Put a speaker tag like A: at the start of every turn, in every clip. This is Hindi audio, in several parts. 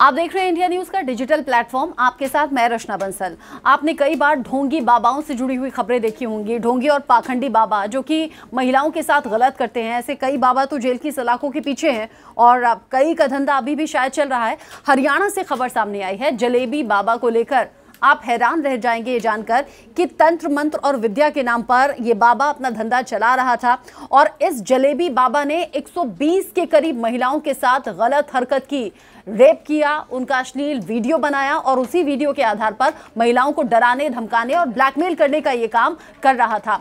A: आप देख रहे हैं इंडिया न्यूज का डिजिटल प्लेटफॉर्म आपके साथ मैं रचना बंसल आपने कई बार ढोंगी बाबाओं से जुड़ी हुई खबरें देखी होंगी ढोंगी और पाखंडी बाबा जो कि महिलाओं के साथ गलत करते हैं ऐसे कई बाबा तो जेल की सलाखों के पीछे हैं और कई का धंधा अभी भी शायद चल रहा है हरियाणा से खबर सामने आई है जलेबी बाबा को लेकर आप हैरान रह जाएंगे ये जानकर कि तंत्र मंत्र और विद्या के नाम पर ये बाबा अपना धंधा चला रहा था और इस जलेबी बाबा ने 120 के करीब महिलाओं के साथ गलत हरकत की रेप किया उनका अश्लील वीडियो बनाया और उसी वीडियो के आधार पर महिलाओं को डराने धमकाने और ब्लैकमेल करने का ये काम कर रहा था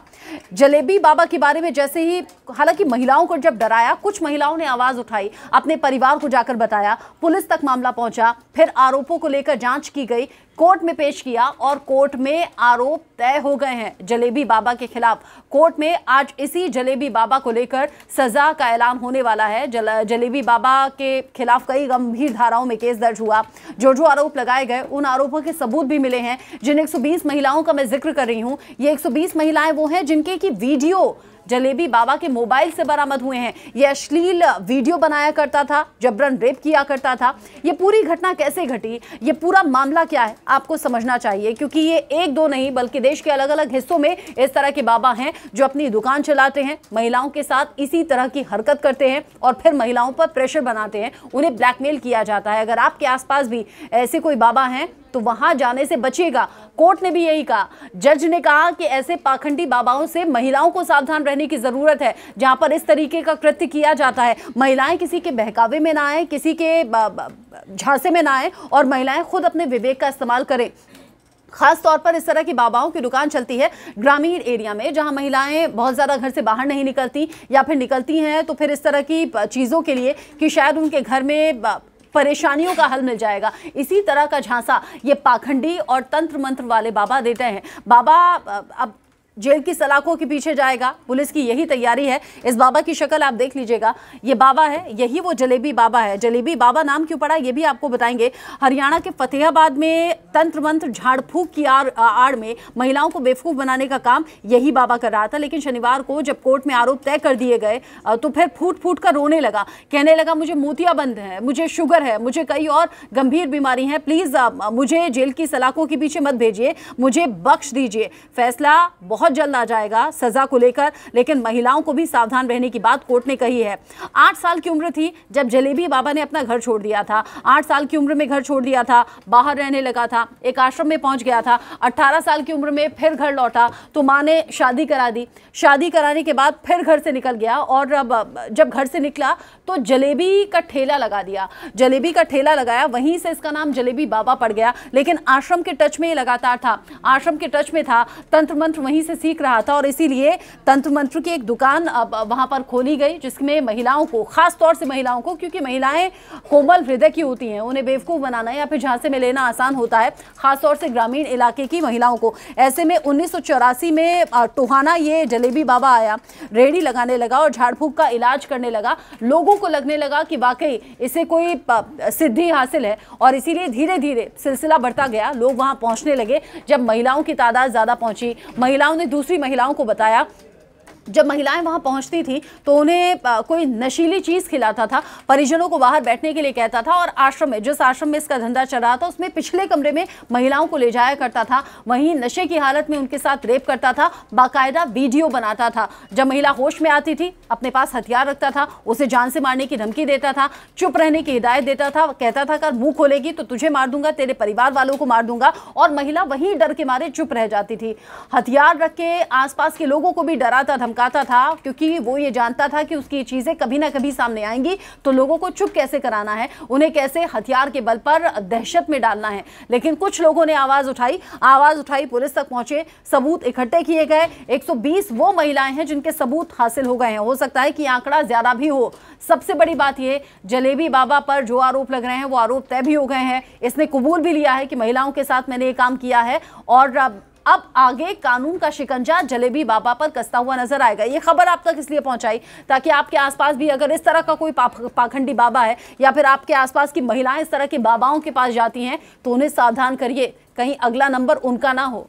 A: जलेबी बाबा के बारे में जैसे ही हालांकि महिलाओं को जब डराया कुछ महिलाओं ने आवाज़ उठाई अपने परिवार को जाकर बताया पुलिस तक मामला पहुंचा फिर आरोपों को लेकर जांच की गई कोर्ट में पेश किया और कोर्ट में आरोप तय हो गए हैं जलेबी बाबा के खिलाफ कोर्ट में आज इसी जलेबी बाबा को लेकर सजा का ऐलान होने वाला है जलेबी बाबा के खिलाफ कई गंभीर धाराओं में केस दर्ज हुआ जो जो आरोप लगाए गए उन आरोपों के सबूत भी मिले हैं जिन 120 महिलाओं का मैं जिक्र कर रही हूँ ये 120 महिलाएं वो हैं जिनके की वीडियो जलेबी बाबा के मोबाइल से बरामद हुए हैं ये अश्लील वीडियो बनाया करता था जबरन रेप किया करता था यह पूरी घटना कैसे घटी ये पूरा मामला क्या है आपको समझना चाहिए क्योंकि ये एक दो नहीं बल्कि देश के अलग अलग हिस्सों में इस तरह के बाबा हैं जो अपनी दुकान चलाते हैं महिलाओं के साथ इसी तरह की हरकत करते हैं और फिर महिलाओं पर प्रेशर बनाते हैं उन्हें ब्लैकमेल किया जाता है अगर आपके आसपास भी ऐसे कोई बाबा हैं तो वहां जाने से बचिएगा कोर्ट ने भी यही कहा जज ने कहा कि ऐसे पाखंडी बाबाओं से महिलाओं को सावधान रहने की ज़रूरत है जहां पर इस तरीके का कृत्य किया जाता है महिलाएं किसी के बहकावे में ना आए किसी के झांसे में ना आए और महिलाएं खुद अपने विवेक का इस्तेमाल करें खास तौर पर इस तरह की बाबाओं की दुकान चलती है ग्रामीण एरिया में जहां महिलाएं बहुत ज़्यादा घर से बाहर नहीं निकलती या फिर निकलती हैं तो फिर इस तरह की चीज़ों के लिए कि शायद उनके घर में परेशानियों का हल मिल जाएगा इसी तरह का झांसा ये पाखंडी और तंत्र मंत्र वाले बाबा देते हैं बाबा अब जेल की सलाखों के पीछे जाएगा पुलिस की यही तैयारी है इस बाबा की शक्ल आप देख लीजिएगा ये बाबा है यही वो जलेबी बाबा है जलेबी बाबा नाम क्यों पड़ा ये भी आपको बताएंगे हरियाणा के फतेहाबाद में तंत्र मंत्र झाड़ फूक की आड़ आड़ में महिलाओं को बेवकूफ़ बनाने का काम यही बाबा कर रहा था लेकिन शनिवार को जब कोर्ट में आरोप तय कर दिए गए तो फिर फूट फूट कर रोने लगा कहने लगा मुझे मोतियाबंद है मुझे शुगर है मुझे कई और गंभीर बीमारी है प्लीज़ मुझे जेल की सलाखों के पीछे मत भेजिए मुझे बख्श दीजिए फैसला बहुत बहुत जल्द आ जाएगा सजा को लेकर लेकिन महिलाओं को भी सावधान रहने की बात कोर्ट ने कही है आठ साल की उम्र थी जब जलेबी बाबा ने अपना घर छोड़ दिया था आठ साल की उम्र में घर छोड़ दिया था बाहर रहने लगा था एक आश्रम में पहुंच गया था अट्ठारह साल की उम्र में फिर घर लौटा तो माँ ने शादी करा दी शादी कराने के बाद फिर घर से निकल गया और अब जब घर से निकला तो जलेबी का ठेला लगा दिया जलेबी का ठेला लगाया वहीं से इसका नाम जलेबी बाबा पड़ गया लेकिन आश्रम के टच में लगातार था आश्रम के टच में था तंत्र मंत्र वहीं से सीख रहा था और इसीलिए तंत्र मंत्र की एक दुकान अब पर खोली गई जिसमें महिलाओं को खास तौर से महिलाओं को क्योंकि महिलाएं कोमल हृदय की होती हैं उन्हें बेवकूफ़ बनाना या फिर झांसे में लेना आसान होता है खासतौर से ग्रामीण इलाके की महिलाओं को ऐसे में उन्नीस में टोहाना ये जलेबी बाबा आया रेड़ी लगाने लगा और झाड़ फूक का इलाज करने लगा लोगों को लगने लगा कि वाकई इसे कोई सिद्धि हासिल है और इसीलिए धीरे धीरे सिलसिला बढ़ता गया लोग वहां पहुंचने लगे जब महिलाओं की तादाद ज़्यादा पहुंची महिलाओं ने दूसरी महिलाओं को बताया जब महिलाएं वहां पहुंचती थी तो उन्हें कोई नशीली चीज़ खिलाता था परिजनों को बाहर बैठने के लिए कहता था और आश्रम में जिस आश्रम में इसका धंधा चल रहा था उसमें पिछले कमरे में महिलाओं को ले जाया करता था वहीं नशे की हालत में उनके साथ रेप करता था बाकायदा वीडियो बनाता था जब महिला होश में आती थी अपने पास हथियार रखता था उसे जान से मारने की धमकी देता था चुप रहने की हिदायत देता था कहता था अगर मुंह खोलेगी तो तुझे मार दूंगा तेरे परिवार वालों को मार दूंगा और महिला वहीं डर के मारे चुप रह जाती थी हथियार रख के आसपास के लोगों को भी डराता धमका धमकाता था क्योंकि वो ये जानता था कि उसकी चीज़ें कभी ना कभी सामने आएंगी तो लोगों को चुप कैसे कराना है उन्हें कैसे हथियार के बल पर दहशत में डालना है लेकिन कुछ लोगों ने आवाज़ उठाई आवाज़ उठाई पुलिस तक पहुंचे सबूत इकट्ठे किए गए एक वो महिलाएं हैं जिनके सबूत हासिल हो गए हैं हो सकता है कि आंकड़ा ज़्यादा भी हो सबसे बड़ी बात यह जलेबी बाबा पर जो आरोप लग रहे हैं वो आरोप तय भी हो गए हैं इसने कबूल भी लिया है कि महिलाओं के साथ मैंने ये काम किया है और अब आगे कानून का शिकंजा जलेबी बाबा पर कसता हुआ नजर आएगा ये खबर आप तक इसलिए पहुंचाई ताकि आपके आसपास भी अगर इस तरह का कोई पाखंडी बाबा है या फिर आपके आसपास की महिलाएं इस तरह के बाबाओं के पास जाती हैं तो उन्हें सावधान करिए कहीं अगला नंबर उनका ना हो